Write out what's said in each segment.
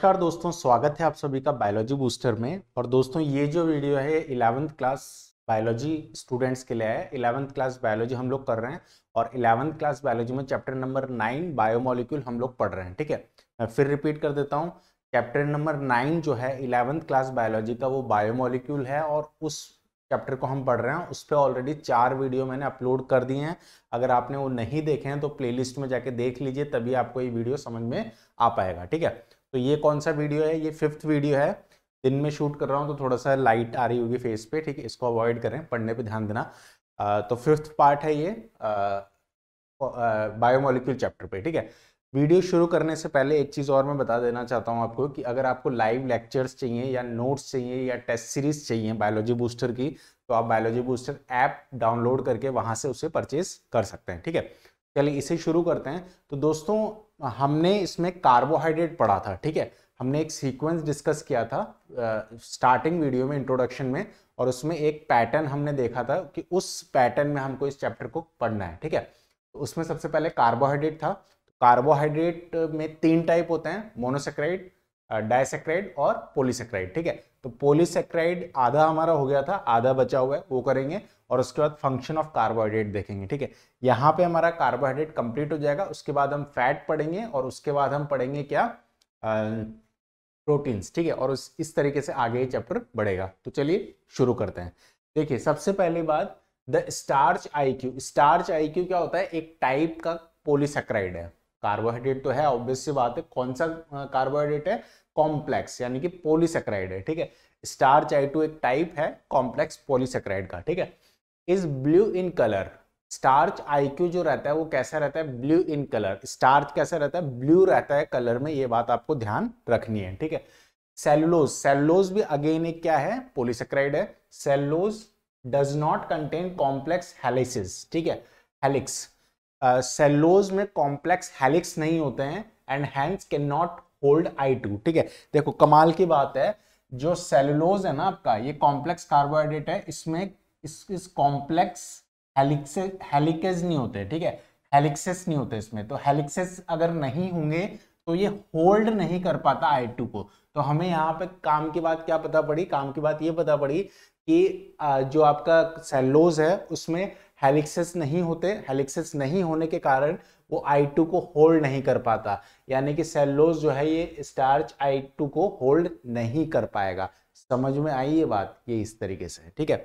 नमस्कार दोस्तों स्वागत है आप सभी का बायोलॉजी बूस्टर में और दोस्तों ये जो वीडियो है इलेवंथ क्लास बायोलॉजी स्टूडेंट्स के लिए है इलेवंथ क्लास बायोलॉजी हम लोग कर रहे हैं और इलेवंथ क्लास बायोलॉजी में चैप्टर नंबर नाइन बायोमोलिक्यूल हम लोग पढ़ रहे हैं ठीक है मैं फिर रिपीट कर देता हूँ चैप्टर नंबर नाइन जो है इलेवंथ क्लास बायोलॉजी का वो बायोमोलिक्यूल है और उस चैप्टर को हम पढ़ रहे हैं उस पर ऑलरेडी चार वीडियो मैंने अपलोड कर दिए हैं अगर आपने वो नहीं देखे हैं तो प्लेलिस्ट में जाके देख लीजिए तभी आपको ये वीडियो समझ में आ पाएगा ठीक है तो ये कौन सा वीडियो है ये फिफ्थ वीडियो है दिन में शूट कर रहा हूँ तो थोड़ा सा लाइट आ रही होगी फेस पे ठीक है इसको अवॉइड करें पढ़ने पे ध्यान देना आ, तो फिफ्थ पार्ट है ये बायोमोलिक्यूल चैप्टर पे ठीक है वीडियो शुरू करने से पहले एक चीज़ और मैं बता देना चाहता हूँ आपको कि अगर आपको लाइव लेक्चर्स चाहिए या नोट्स चाहिए या टेस्ट सीरीज चाहिए बायोलॉजी बूस्टर की तो आप बायोलॉजी बूस्टर ऐप डाउनलोड करके वहाँ से उसे परचेज कर सकते हैं ठीक है चलिए इसे शुरू करते हैं तो दोस्तों हमने इसमें कार्बोहाइड्रेट पढ़ा था ठीक है हमने एक सीक्वेंस डिस्कस किया था स्टार्टिंग uh, वीडियो में इंट्रोडक्शन में और उसमें एक पैटर्न हमने देखा था कि उस पैटर्न में हमको इस चैप्टर को पढ़ना है ठीक है तो उसमें सबसे पहले कार्बोहाइड्रेट था कार्बोहाइड्रेट तो में तीन टाइप होते हैं मोनोसेक्राइड डायसेक्राइड और पोलिसक्राइड ठीक है तो पोलिसक्राइड आधा हमारा हो गया था आधा बचा हुआ है वो करेंगे और उसके बाद फंक्शन ऑफ कार्बोहाइड्रेट देखेंगे ठीक है यहाँ पे हमारा कार्बोहाइड्रेट कंप्लीट हो जाएगा उसके बाद हम फैट पढ़ेंगे और उसके बाद हम पढ़ेंगे क्या प्रोटीन्स ठीक है और उस इस तरीके से आगे चैप्टर बढ़ेगा तो चलिए शुरू करते हैं देखिए सबसे पहली बात the starch I Q starch I Q क्या होता है एक टाइप का पोलिसक्राइड है कार्बोहाइड्रेट तो है ऑब्वियस सी बात है कौन सा कार्बोहाइड्रेट है कॉम्प्लेक्स यानी कि पोलीसेक्राइड है ठीक है स्टार्च आई टू एक टाइप है कॉम्प्लेक्स पोलीसेक्राइड का ठीक है is blue in colour starch IQ जो रहता है वो कैसा रहता है ब्लू इन कलर स्टार्च कैसा रहता है ब्लू रहता है कलर में ये बात आपको ध्यान रखनी है ठीक है सेलुलोज सेलुलोज भी अगेन एक क्या है पोलिसेक्राइड है cellulose does not contain complex helices ठीक है हेलिक्स सेलोज uh, में कॉम्प्लेक्स हेलिक्स नहीं होते हैं and hence can not hold I two ठीक है देखो कमाल की बात है जो सेलुलोज है ना आपका ये कॉम्प्लेक्स कार्बोहाइड्रेट है इसमें इस इस कॉम्प्लेक्स हेलिक्स हेलिकेज नहीं होते ठीक है हेलिक्सेस नहीं होते इसमें तो हेलिक्सेस अगर नहीं होंगे तो ये होल्ड नहीं कर पाता आई टू को तो हमें यहाँ पे काम की बात क्या पता पड़ी काम की बात ये पता पड़ी कि जो आपका सेलोज है उसमें हेलिक्सेस नहीं होते हेलिक्सेस नहीं होने के कारण वो I2 को होल्ड नहीं कर पाता यानी कि सेलोज जो है ये स्टार्च I2 को होल्ड नहीं कर पाएगा समझ में आई ये बात ये इस तरीके से ठीक है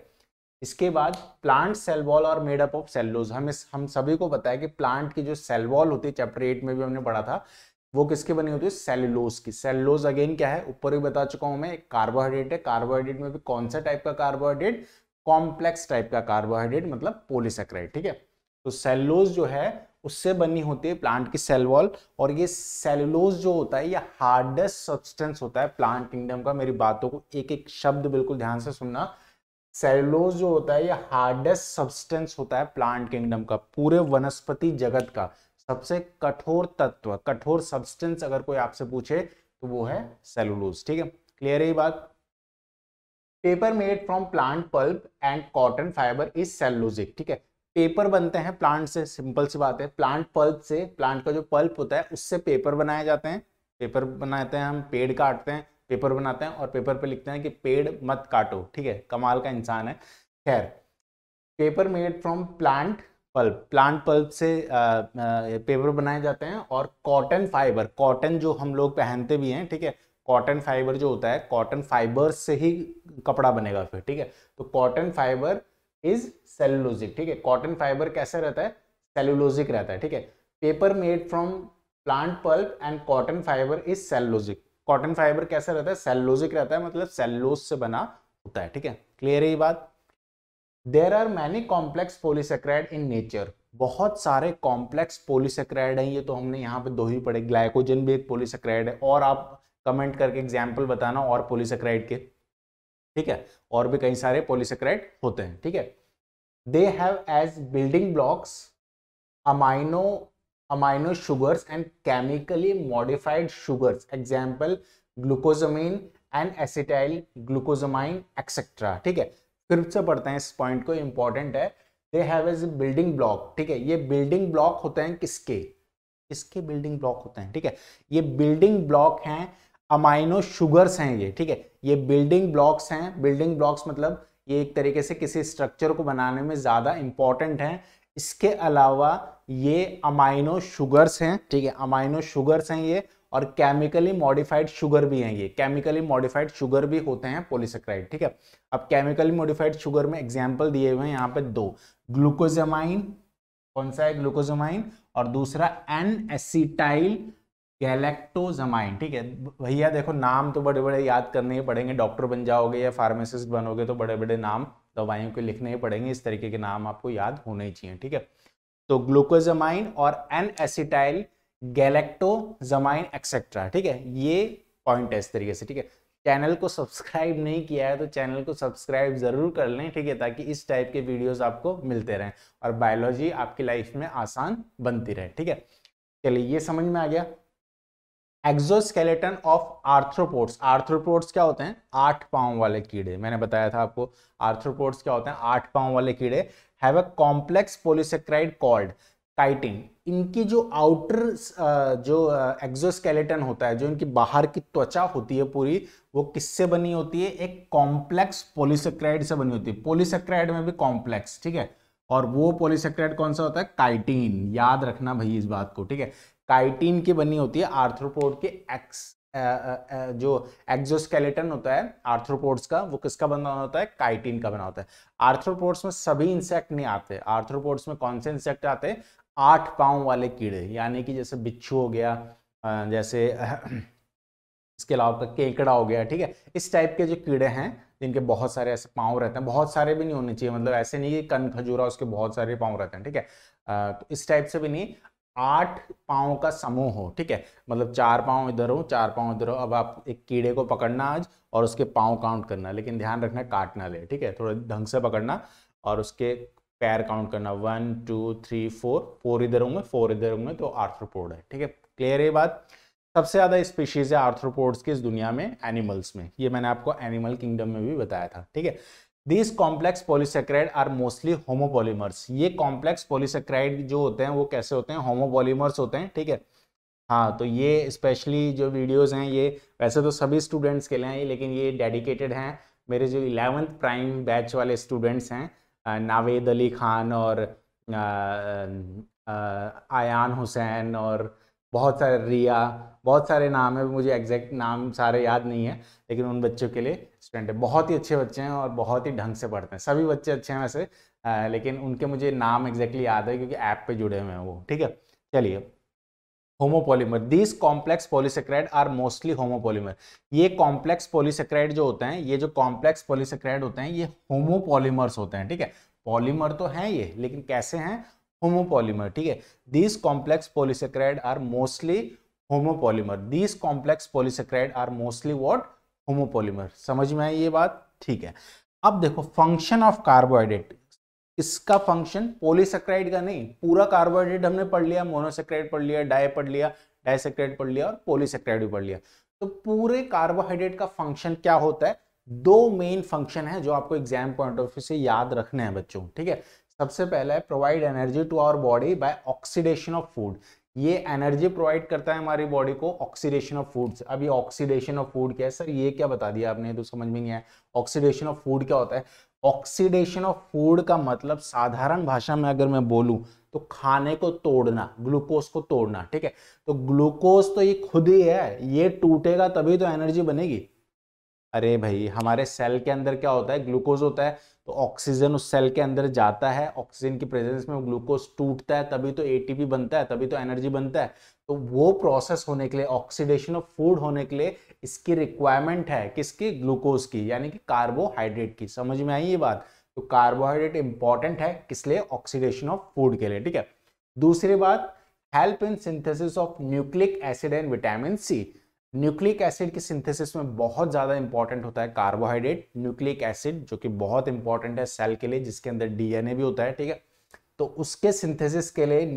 इसके बाद प्लांट सेल वॉल और मेड अप ऑफ सेलोज हम इस हम सभी को बताया कि प्लांट की जो सेल वॉल होती है चैप्टर एट में भी हमने पढ़ा था वो किसके बनी होती है सेलुलोज की सेलुलोज अगेन क्या है ऊपर भी बता चुका हूं मैं एक कार्बोहाइड्रेट है कार्बोहाइड्रेट में भी कौन सा टाइप का कार्बोहाइड्रेट कॉम्प्लेक्स टाइप का कार्बोहाइड्रेट मतलब पोलिसक्राइड ठीक है तो सेलुलोज जो है उससे बनी होती है प्लांट की सेल वॉल और ये सेलुलोज जो होता है ये हार्डेस्ट सब्सटेंस होता है प्लांट किंगडम का मेरी बातों को एक एक शब्द बिल्कुल ध्यान से सुनना सेलुलोज जो होता है ये हार्डेस्ट सब्सटेंस होता है प्लांट किंगडम का पूरे वनस्पति जगत का सबसे कठोर तत्व कठोर सब्सटेंस अगर कोई आपसे पूछे तो वो है सेलुलोज ठीक है क्लियर है ये बात paper made from plant pulp and cotton fibre is cellulosic ठीक है पेपर बनते हैं प्लांट से सिंपल सी बात है प्लांट पल्प से प्लांट का जो पल्प होता है उससे पेपर बनाए जाते हैं पेपर बनाते हैं हम पेड़ काटते हैं पेपर बनाते हैं और पेपर पे लिखते हैं कि पेड़ मत काटो ठीक है कमाल का इंसान है खैर paper made from plant pulp plant pulp से पेपर बनाए जाते हैं और कॉटन फाइबर कॉटन जो हम लोग पहनते भी हैं ठीक है कॉटन फाइबर जो होता है कॉटन फाइबर से ही कपड़ा बनेगा फिर ठीक है तो कॉटन फाइबर इज सेलुलोजिक ठीक है कॉटन फाइबर कैसे रहता है सेलुलोजिक रहता है ठीक है paper made from plant pulp and cotton fibre is cellulosic cotton fibre कैसे रहता है सेलुलोजिक रहता है मतलब सेलुलोज से बना होता है ठीक है क्लियर है ये बात there are many complex polysaccharide in nature बहुत सारे कॉम्प्लेक्स पोलिसक्राइड हैं ये तो हमने यहाँ पे दो ही पढ़े ग्लाइकोजन भी एक पोलिसक्राइड है और आप कमेंट करके एग्जाम्पल बताना और पोलिसक्राइड के ठीक है और भी कई सारे पोलिसक्राइड होते हैं ठीक है they have as building blocks amino amino sugars and chemically modified sugars example glucosamine and acetyl glucosamine etcetera ठीक है फिर से पढ़ते हैं इस पॉइंट को इंपॉर्टेंट है they have as building block ठीक है ये बिल्डिंग ब्लॉक होते हैं किसके किसके बिल्डिंग ब्लॉक होते हैं ठीक है ये बिल्डिंग ब्लॉक हैं अमाइनो शुगर्स हैं ये ठीक है ये बिल्डिंग ब्लॉक्स हैं बिल्डिंग ब्लॉक्स मतलब ये एक तरीके से किसी स्ट्रक्चर को बनाने में ज़्यादा इंपॉर्टेंट हैं इसके अलावा ये अमाइनो शुगर्स हैं ठीक है अमाइनो शुगर्स हैं ये और केमिकली मॉडिफाइड शुगर भी हैं ये केमिकली मॉडिफाइड शुगर भी होते हैं पोलिसक्राइड ठीक है अब केमिकली मॉडिफाइड शुगर में एग्जाम्पल दिए हुए हैं यहाँ पे दो ग्लूकोजमाइन कौन सा है ग्लूकोजमाइन और दूसरा एन एसिटाइल गैलेक्टोजमाइन ठीक है भैया देखो नाम तो बड़े बड़े याद करने ही पड़ेंगे डॉक्टर बन जाओगे या फार्मासिस्ट बनोगे तो बड़े बड़े नाम दवाइयों के लिखने ही पड़ेंगे इस तरीके के नाम आपको याद होने ही चाहिए ठीक है तो ग्लूकोजमाइन और एन एसिटाइल गैलेक्टोजमाइन एक्सेट्रा ठीक है ये पॉइंट है इस तरीके से ठीक है चैनल को सब्सक्राइब नहीं किया है तो चैनल को सब्सक्राइब ज़रूर कर लें ठीक है ताकि इस टाइप के वीडियोस आपको मिलते रहें और बायोलॉजी आपकी लाइफ में आसान बनती रहे ठीक है चलिए ये समझ में आ गया एक्सोस्केलेटन ऑफ आर्थ्रोपोर्ट्स आर्थ्रोपोर्ट्स क्या होते हैं आठ पाओ वाले कीड़े मैंने बताया था आपको आर्थ्रोपोर्ट्स क्या होते हैं आठ पाओ वाले कीड़े have a complex polysaccharide called chitin इनकी जो आउटर जो एक्सोस्केलेटन होता है जो इनकी बाहर की त्वचा होती है पूरी वो किससे बनी होती है एक कॉम्प्लेक्स पोलिसक्राइड से बनी होती है पोलिसक्राइड में भी कॉम्प्लेक्स ठीक है और वो पोलिसक्राइड कौन सा होता है काइटीन याद रखना भाई इस बात को ठीक है काइटीन की बनी होती है आर्थ्रोपोड के एक्स जो एक्जोस्केलेटन होता है आर्थ्रोपोड्स का वो किसका बना होता है काइटीन का बना होता है आर्थ्रोपोड्स में सभी इंसेक्ट नहीं आते आर्थ्रोपोड्स में कौन से इंसेक्ट आते हैं आठ पाँव वाले कीड़े यानी कि जैसे बिच्छू हो गया जैसे इसके अलावा तो केकड़ा हो गया ठीक है इस टाइप के जो कीड़े हैं जिनके बहुत सारे ऐसे पाँव रहते हैं बहुत सारे भी नहीं होने चाहिए मतलब ऐसे नहीं कि कन खजूरा उसके बहुत सारे पाँव रहते हैं ठीक है तो इस टाइप से भी नहीं आठ पाँव का समूह हो ठीक है मतलब चार पाँव इधर हो चार पाँव इधर हो अब आप एक कीड़े को पकड़ना आज और उसके पाँव काउंट करना लेकिन ध्यान रखना काटना ले ठीक है थोड़ा ढंग से पकड़ना और उसके पैर काउंट करना one two three four four इधर होंगे फोर इधर होंगे तो आर्थ्रोपोड है ठीक है क्लियर है बात सबसे ज़्यादा स्पीशीज़ है आर्थ्रोपोड्स की इस दुनिया में एनिमल्स में ये मैंने आपको एनिमल किंगडम में भी बताया था ठीक है these complex polysaccharide are mostly homopolymers ये कॉम्प्लेक्स पोलिसेक्राइड जो होते हैं वो कैसे होते हैं होमोपोलीमर्स होते हैं ठीक है हाँ तो ये स्पेशली जो वीडियोस हैं ये वैसे तो सभी स्टूडेंट्स के लिए हैं लेकिन ये डेडिकेटेड हैं मेरे जो इलेवेंथ प्राइम बैच वाले स्टूडेंट्स हैं नावेद अली खान और आयान हुसैन और बहुत सारे रिया बहुत सारे नाम है मुझे एग्जैक्ट नाम सारे याद नहीं है लेकिन उन बच्चों के लिए स्टूडेंट है बहुत ही अच्छे बच्चे हैं और बहुत ही ढंग से पढ़ते हैं सभी बच्चे अच्छे हैं वैसे लेकिन उनके मुझे नाम एग्जैक्टली याद है क्योंकि ऐप पे जुड़े हुए हैं वो ठीक है चलिए homopolymer these complex polysaccharide are mostly homopolymer ये कॉम्प्लेक्स पॉलीसेक्राइड जो होते हैं ये जो कॉम्प्लेक्स पॉलीसेक्राइड होते हैं ये होमोपोलीमर्स होते हैं ठीक है पॉलीमर तो हैं ये लेकिन कैसे हैं होमोपोलीमर ठीक है these complex polysaccharide are mostly homopolymer these complex polysaccharide are mostly what homopolymer समझ में आई ये बात ठीक है अब देखो फंक्शन ऑफ कार्बोहाइड्रेट इसका फंक्शन पोलिसक्राइड का नहीं पूरा कार्बोहाइड्रेट हमने पढ़ लिया मोनोसेक्राइड पढ़ लिया डाई पढ़ लिया डायसेक्राइड पढ़ लिया और पोलिसक्राइड भी पढ़ लिया तो पूरे कार्बोहाइड्रेट का फंक्शन क्या होता है दो मेन फंक्शन है जो आपको एग्जाम पॉइंट ऑफ व्यू से याद रखने हैं बच्चों ठीक है सबसे पहला है provide energy to our body by oxidation of food ये एनर्जी प्रोवाइड करता है हमारी बॉडी को ऑक्सीडेशन ऑफ फूड्स अब ये ऑक्सीडेशन ऑफ फूड क्या है सर ये क्या बता दिया आपने तो समझ में नहीं आया ऑक्सीडेशन ऑफ फूड क्या होता है ऑक्सीडेशन ऑफ फूड का मतलब साधारण भाषा में अगर मैं बोलूं तो खाने को तोड़ना ग्लूकोज को तोड़ना ठीक है तो ग्लूकोज तो ये खुद ही है ये टूटेगा तभी तो एनर्जी बनेगी अरे भाई हमारे सेल के अंदर क्या होता है ग्लूकोज होता है तो ऑक्सीजन उस सेल के अंदर जाता है ऑक्सीजन की प्रेजेंस में ग्लूकोज टूटता है तभी तो एटीपी बनता है तभी तो एनर्जी बनता है तो वो प्रोसेस होने के लिए ऑक्सीडेशन ऑफ फूड होने के लिए इसकी रिक्वायरमेंट है किसकी ग्लूकोज की यानी कि कार्बोहाइड्रेट की समझ में आई ये बात तो कार्बोहाइड्रेट इंपॉर्टेंट है किस लिए ऑक्सीडेशन ऑफ फूड के लिए ठीक है दूसरी बात help in synthesis of nucleic acid and vitamin C nucleic acid की सिंथेसिस में बहुत ज़्यादा इंपॉर्टेंट होता है कार्बोहाइड्रेट न्यूक्लिक एसिड जो कि बहुत इंपॉर्टेंट है सेल के लिए जिसके अंदर डीएनए भी होता है ठीक है तो उसके सिंथेसिस के लिए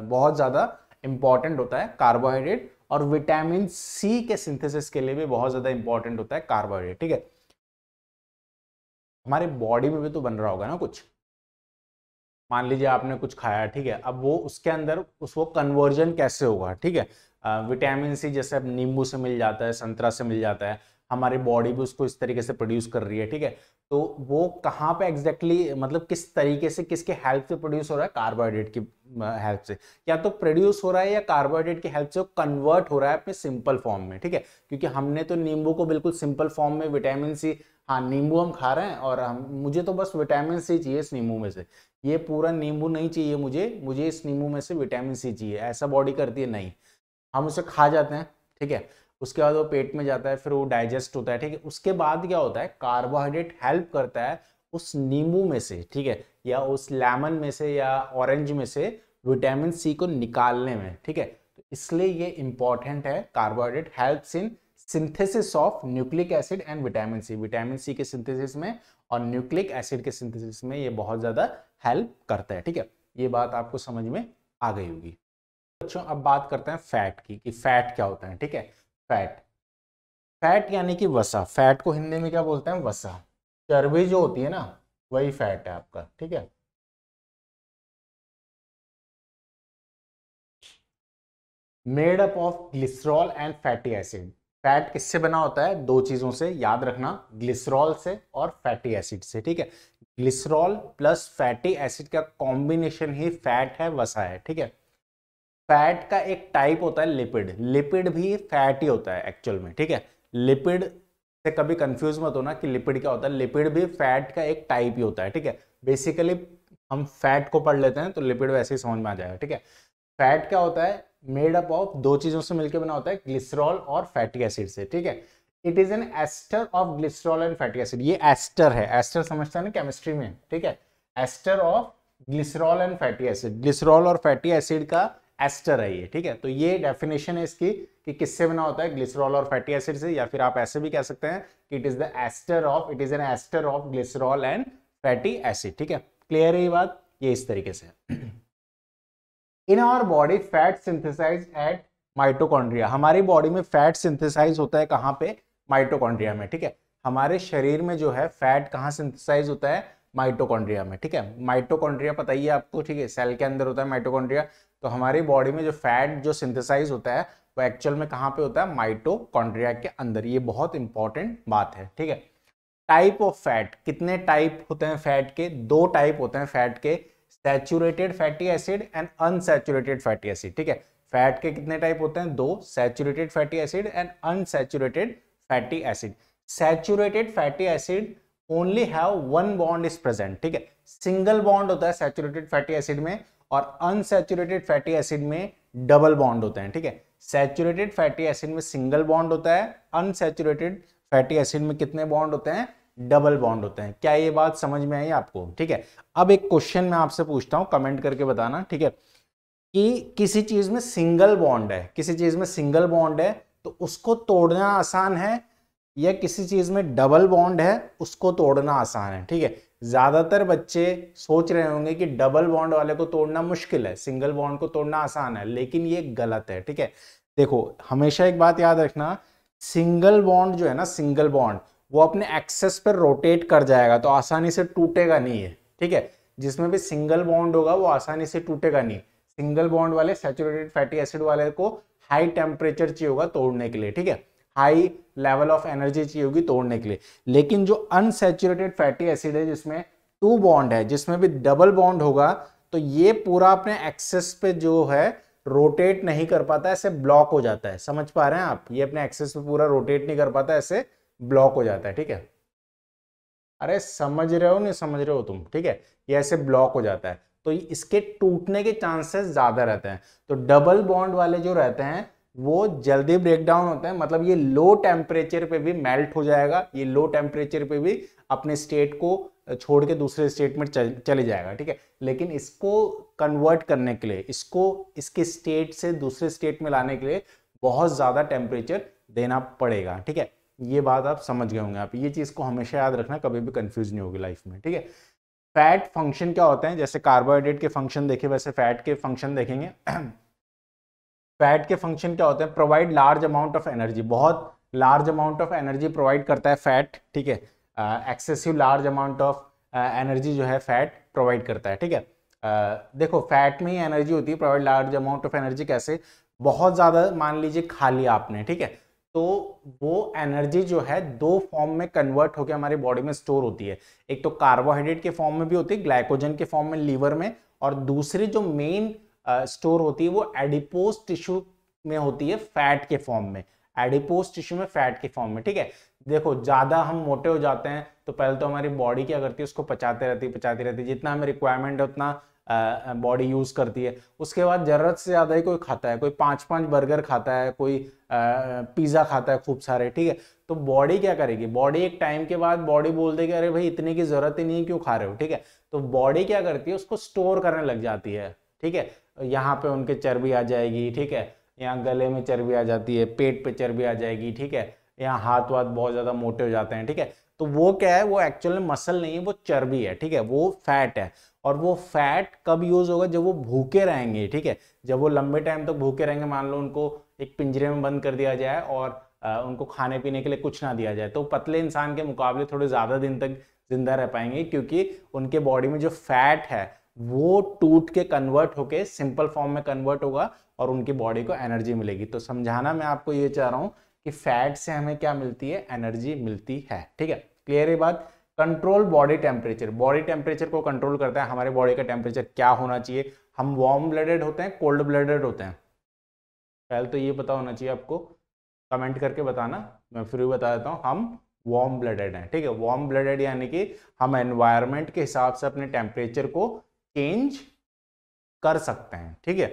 बहुत ज़्यादा इंपॉर्टेंट होता है कार्बोहाइड्रेट और विटामिन सी के सिंथेसिस के लिए भी बहुत ज़्यादा इंपॉर्टेंट होता है कार्बोहाइड्रेट ठीक है हमारे बॉडी में भी तो बन रहा होगा ना कुछ मान लीजिए आपने कुछ खाया ठीक है अब वो उसके अंदर उस वो कन्वर्जन कैसे होगा ठीक है विटामिन सी जैसे अब नींबू से मिल जाता है संतरा से मिल जाता है हमारी बॉडी भी उसको इस तरीके से प्रोड्यूस कर रही है ठीक है तो वो कहाँ पे एग्जैक्टली exactly, मतलब किस तरीके से किसके हेल्प से प्रोड्यूस हो रहा है कार्बोहाइड्रेट की हेल्प से या तो प्रोड्यूस हो रहा है या कार्बोहाइड्रेट की हेल्प से वो कन्वर्ट हो रहा है अपने सिंपल फॉर्म में ठीक है क्योंकि हमने तो नींबू को बिल्कुल सिंपल फॉर्म में विटामिन सी हाँ नींबू हम खा रहे हैं और हम मुझे तो बस विटामिन सी चाहिए इस नींबू में से ये पूरा नींबू नहीं चाहिए मुझे मुझे इस नींबू में से विटामिन सी चाहिए ऐसा बॉडी करती है नहीं हम उसे खा जाते हैं ठीक है उसके बाद वो पेट में जाता है फिर वो डाइजेस्ट होता है ठीक है उसके बाद क्या होता है कार्बोहाइड्रेट हेल्प करता है उस नींबू में से ठीक है या उस लेमन में से या ऑरेंज में से विटामिन सी को निकालने में ठीक है तो इसलिए ये इंपॉर्टेंट है carbohydrate help in synthesis of nucleic acid and vitamin C vitamin C के सिंथेसिस में और न्यूक्लिक एसिड के सिंथेसिस में ये बहुत ज़्यादा हेल्प करता है ठीक है ये बात आपको समझ में आ गई होगी बच्चों अब बात करते हैं फैट की कि फैट क्या होता है ठीक है फैट फैट यानी कि वसा फैट को हिंदी में क्या बोलते हैं वसा चर्बी जो होती है ना वही फैट है आपका ठीक है made up of glycerol and fatty acid fat किससे बना होता है दो चीजों से याद रखना ग्लिसरॉल से और फैटी एसिड से ठीक है ग्लिसरॉल प्लस फैटी एसिड का कॉम्बिनेशन ही फैट है वसा है ठीक है फैट का एक टाइप होता है लिपिड लिपिड भी फैट ही होता है एक्चुअल में ठीक है लिपिड से कभी कंफ्यूज मत होना कि लिपिड क्या होता है लिपिड भी फैट का एक टाइप ही होता है ठीक है बेसिकली हम फैट को पढ़ लेते हैं तो लिपिड वैसे ही समझ में आ जाएगा ठीक है फैट क्या होता है मेड अप ऑफ दो चीजों से मिलकर बना होता है ग्लिसरॉल और फैटिक एसिड से ठीक है it is an ester of glycerol and fatty acid ये एस्टर है एस्टर समझते हैं ना केमिस्ट्री में ठीक है ester of glycerol and fatty acid glycerol और फैटी एसिड का एस्टर है ये ठीक है तो ये डेफिनेशन है इसकी कि किससे बना होता है ग्लिसरॉल और फैटी एसिड से या फिर आप ऐसे भी कह सकते हैं कि it is the ester of it is an ester of glycerol and fatty acid ठीक है क्लियर है ये बात ये इस तरीके से in our body fat synthesize at mitochondria हमारी बॉडी में फैट सिंथेसाइज होता है कहाँ पे माइटोकॉन्ड्रिया में ठीक है हमारे शरीर में जो है फैट कहाँ सिंथेसाइज होता है माइटोकॉन्ड्रिया में ठीक है माइटोकॉन्ड्रिया पता ही है आपको ठीक है सेल के अंदर होता है माइटोकॉन्ड्रिया तो हमारी बॉडी में जो फैट जो सिंथेसाइज होता है वो एक्चुअल में कहाँ पे होता है माइटोकॉन्ड्रिया के अंदर ये बहुत इंपॉर्टेंट बात है ठीक है टाइप ऑफ फैट कितने टाइप होते हैं फैट के दो टाइप होते हैं फैट के saturated fatty acid and unsaturated fatty acid ठीक है फैट के कितने टाइप होते हैं दो saturated fatty acid and unsaturated fatty acid saturated fatty acid only have one bond is present ठीक है सिंगल बॉन्ड होता है सैचुरेटेड फैटी एसिड में और अनसेचुरेटेड फैटी एसिड में डबल बॉन्ड होते हैं ठीक है सैचुरेटेड फैटी एसिड में सिंगल बॉन्ड होता है अनसेचुरेटेड फैटी एसिड में कितने बॉन्ड होते हैं डबल बॉन्ड होते हैं क्या ये बात समझ में आई आपको ठीक है अब एक क्वेश्चन मैं आपसे पूछता हूं कमेंट करके बताना ठीक है कि किसी चीज में सिंगल बॉन्ड है किसी चीज में सिंगल बॉन्ड है तो उसको तोड़ना आसान है या किसी चीज में डबल बॉन्ड है उसको तोड़ना आसान है ठीक है ज़्यादातर बच्चे सोच रहे होंगे कि डबल बॉन्ड वाले को तोड़ना मुश्किल है सिंगल बॉन्ड को तोड़ना आसान है लेकिन ये गलत है ठीक है देखो हमेशा एक बात याद रखना सिंगल बॉन्ड जो है ना सिंगल बॉन्ड वो अपने एक्सेस पर रोटेट कर जाएगा तो आसानी से टूटेगा नहीं है ठीक है जिसमें भी सिंगल बॉन्ड होगा वो आसानी से टूटेगा नहीं सिंगल बॉन्ड वाले सेचुरेटेड फैटी एसिड वाले को हाई टेम्परेचर चाहिए होगा तोड़ने के लिए ठीक है हाई लेवल ऑफ एनर्जी चाहिए होगी तोड़ने के लिए लेकिन जो अनसेचुरेटेड फैटी एसिड है जिसमें टू बॉन्ड है जिसमें भी डबल बॉन्ड होगा तो ये पूरा अपने एक्सेस पे जो है रोटेट नहीं कर पाता ऐसे ब्लॉक हो जाता है समझ पा रहे हैं आप ये अपने एक्सेस पे पूरा रोटेट नहीं कर पाता ऐसे ब्लॉक हो जाता है ठीक है अरे समझ रहे हो नहीं समझ रहे हो तुम ठीक है ये ऐसे ब्लॉक हो जाता है तो इसके टूटने के चांसेस ज्यादा रहते हैं तो डबल बॉन्ड वाले जो रहते हैं वो जल्दी ब्रेक डाउन होते हैं मतलब ये लो टेम्परेचर पे भी मेल्ट हो जाएगा ये लो टेम्परेचर पे भी अपने स्टेट को छोड़ के दूसरे स्टेट में चल, चले जाएगा ठीक है लेकिन इसको कन्वर्ट करने के लिए इसको इसके स्टेट से दूसरे स्टेट में लाने के लिए बहुत ज़्यादा टेम्परेचर देना पड़ेगा ठीक है ये बात आप समझ गए होंगे आप ये चीज़ को हमेशा याद रखना कभी भी कन्फ्यूज़ नहीं होगी लाइफ में ठीक है फैट फंक्शन क्या होते हैं जैसे कार्बोहाइड्रेट के फंक्शन देखे वैसे फैट के फंक्शन देखेंगे फैट के फंक्शन क्या होते हैं provide large amount of energy बहुत large amount of energy provide करता है फैट ठीक है excessive large amount of energy जो है फैट प्रोवाइड करता है ठीक है uh, देखो फैट में ही एनर्जी होती है provide large amount of energy कैसे बहुत ज़्यादा मान लीजिए खा लिया आपने ठीक है तो वो एनर्जी जो है दो फॉर्म में कन्वर्ट होकर हमारी बॉडी में स्टोर होती है एक तो कार्बोहाइड्रेट के फॉर्म में भी होती है ग्लाइकोजन के फॉर्म में लीवर में और दूसरी जो मेन स्टोर होती है वो एडिपोज टिश्यू में होती है फैट के फॉर्म में एडिपोज टिश्यू में फैट के फॉर्म में ठीक है देखो ज़्यादा हम मोटे हो जाते हैं तो पहले तो हमारी बॉडी क्या करती है उसको पचाते रहती है पचाती रहती है जितना हमें रिक्वायरमेंट है उतना बॉडी यूज़ करती है उसके बाद ज़रूरत से ज़्यादा ही कोई खाता है कोई पाँच पाँच बर्गर खाता है कोई पिज़्ज़ा खाता है खूब सारे ठीक है तो बॉडी क्या करेगी बॉडी एक टाइम के बाद बॉडी बोल देगी अरे भाई इतने की ज़रूरत ही नहीं है क्यों खा रहे हो ठीक है तो बॉडी क्या करती है उसको स्टोर करने लग जाती है ठीक है यहाँ पे उनके चर्बी आ जाएगी ठीक है यहाँ गले में चर्बी आ जाती है पेट पे चर्बी आ जाएगी ठीक है यहाँ हाथ वाथ बहुत ज़्यादा मोटे हो जाते हैं ठीक है तो वो क्या है वो एक्चुअल में मसल नहीं है वो चर्बी है ठीक है वो फैट है और वो फैट कब यूज़ होगा जब वो भूखे रहेंगे ठीक है जब वो लंबे टाइम तक तो भूखे रहेंगे मान लो उनको एक पिंजरे में बंद कर दिया जाए और आ, उनको खाने पीने के लिए कुछ ना दिया जाए तो पतले इंसान के मुकाबले थोड़े ज़्यादा दिन तक जिंदा रह पाएंगे क्योंकि उनके बॉडी में जो फैट है वो टूट के कन्वर्ट होके सिंपल फॉर्म में कन्वर्ट होगा और उनकी बॉडी को एनर्जी मिलेगी तो समझाना मैं आपको ये चाह रहा हूँ कि फैट से हमें क्या मिलती है एनर्जी मिलती है ठीक है क्लियर ये बात control body temperature body temperature को कंट्रोल करता है हमारे बॉडी का टेम्परेचर क्या होना चाहिए हम वार्म ब्लडेड होते हैं कोल्ड ब्लडेड होते हैं पहले तो ये पता होना चाहिए आपको कमेंट करके बताना मैं फिर भी बता देता हूँ हम वार्म ब्लडेड हैं ठीक है वार्म ब्लडेड यानी कि हम एनवायरमेंट के हिसाब से अपने टेम्परेचर को चेंज कर सकते हैं ठीक है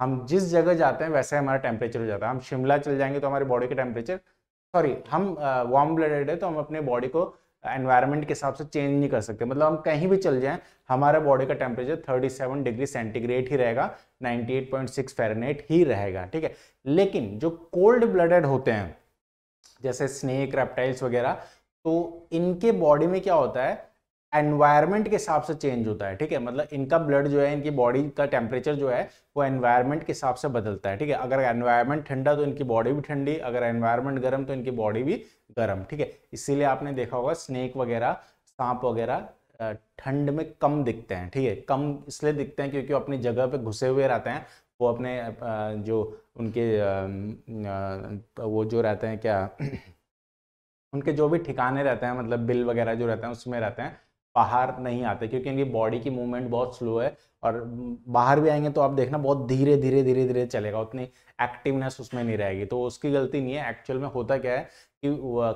हम जिस जगह जाते हैं वैसे हमारा टेम्परेचर हो जाता है हम शिमला चल जाएंगे तो हमारे बॉडी का टेम्परेचर सॉरी हम वार्म ब्लडेड है तो हम अपने बॉडी को एनवायरनमेंट के हिसाब से चेंज नहीं कर सकते मतलब हम कहीं भी चल जाएं हमारा बॉडी का टेम्परेचर 37 डिग्री सेंटीग्रेड ही रहेगा 98.6 फारेनहाइट ही रहेगा ठीक है लेकिन जो कोल्ड ब्लडेड होते हैं जैसे स्नेक रेप्टाइल्स वगैरह तो इनके बॉडी में क्या होता है एनवायरमेंट के हिसाब से चेंज होता है ठीक है मतलब इनका ब्लड जो है इनकी बॉडी का टेम्परेचर जो है वो एनवायरमेंट के हिसाब से बदलता है ठीक है अगर एनवायरमेंट ठंडा तो इनकी बॉडी भी ठंडी अगर एनवायरमेंट गर्म तो इनकी बॉडी भी गर्म ठीक है इसीलिए आपने देखा होगा स्नेक वगैरह सांप वगैरह ठंड में कम दिखते हैं ठीक है कम इसलिए दिखते हैं क्योंकि वो अपनी जगह पर घुसे हुए रहते हैं वो अपने जो उनके वो जो रहते हैं क्या उनके जो भी ठिकाने रहते हैं मतलब बिल वगैरह जो रहते हैं उसमें रहते हैं बाहर नहीं आते क्योंकि इनकी बॉडी की मूवमेंट बहुत स्लो है और बाहर भी आएंगे तो आप देखना बहुत धीरे धीरे धीरे धीरे चलेगा उतनी एक्टिवनेस उसमें नहीं रहेगी तो उसकी गलती नहीं है एक्चुअल में होता क्या है कि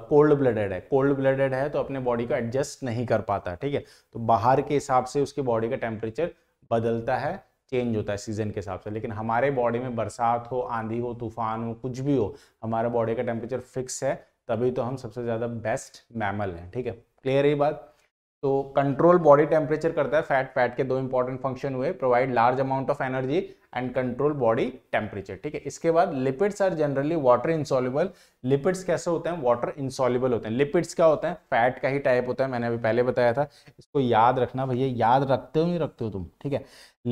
कोल्ड ब्लडेड है कोल्ड ब्लडेड है तो अपने बॉडी को एडजस्ट नहीं कर पाता ठीक है तो बाहर के हिसाब से उसकी बॉडी का टेम्परेचर बदलता है चेंज होता है सीजन के हिसाब से लेकिन हमारे बॉडी में बरसात हो आंधी हो तूफान हो कुछ भी हो हमारा बॉडी का टेम्परेचर फिक्स है तभी तो हम सबसे ज़्यादा बेस्ट मैमल हैं ठीक है क्लियर ये बात तो कंट्रोल बॉडी टेम्परेचर करता है फैट फैट के दो इंपॉर्टेंट फंक्शन हुए provide large amount of energy and control body temperature ठीक है इसके बाद lipids are generally water insoluble lipids कैसे होते हैं वाटर इंसॉल्युबल होते हैं लिपिड्स क्या होते हैं फैट का ही टाइप होता है मैंने अभी पहले बताया था इसको याद रखना भैया याद रखते हो नहीं रखते हो तुम ठीक है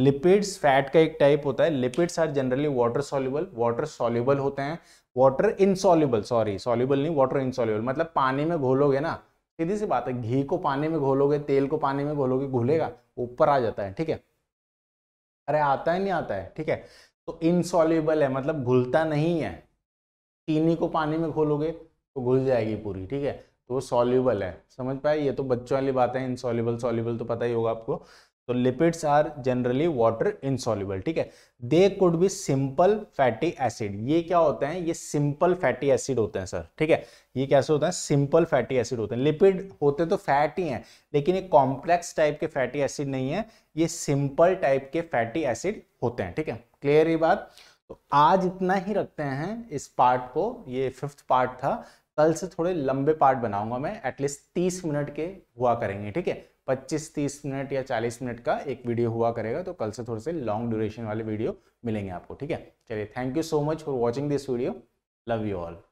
लिपिड्स फैट का एक टाइप होता है lipids are generally water soluble water soluble होते हैं वाटर इंसॉल्युबल सॉरी सॉल्युबल नहीं वाटर इंसॉल्युबल मतलब पानी में घोलोगे ना सीधी सी बात है घी को पानी में घोलोगे तेल को पानी में घोलोगे घुलेगा ऊपर आ जाता है ठीक है अरे आता है नहीं आता है ठीक है तो इनसॉल्युबल है मतलब घुलता नहीं है चीनी को पानी में घोलोगे तो घुल जाएगी पूरी ठीक है तो वो सॉल्यूबल है समझ पाए ये तो बच्चों वाली बात है इनसॉल्युबल सॉल्यूबल तो पता ही होगा आपको तो lipids are generally water insoluble ठीक है they could be simple fatty acid ये क्या होते हैं ये सिंपल फैटी एसिड होते हैं सर ठीक है ये कैसे होते हैं सिंपल फैटी एसिड होते हैं लिपिड होते तो फैट ही हैं लेकिन ये कॉम्प्लेक्स टाइप के फैटी एसिड नहीं है ये सिंपल टाइप के फैटी एसिड होते हैं ठीक है क्लियर ये बात तो आज इतना ही रखते हैं इस पार्ट को ये फिफ्थ पार्ट था कल से थोड़े लंबे पार्ट बनाऊंगा मैं एटलीस्ट तीस मिनट के हुआ करेंगे ठीक है 25 30 मिनट या 40 मिनट का एक वीडियो हुआ करेगा तो कल से थोड़े से लॉन्ग ड्यूरेशन वाले वीडियो मिलेंगे आपको ठीक है चलिए thank you so much for watching this video love you all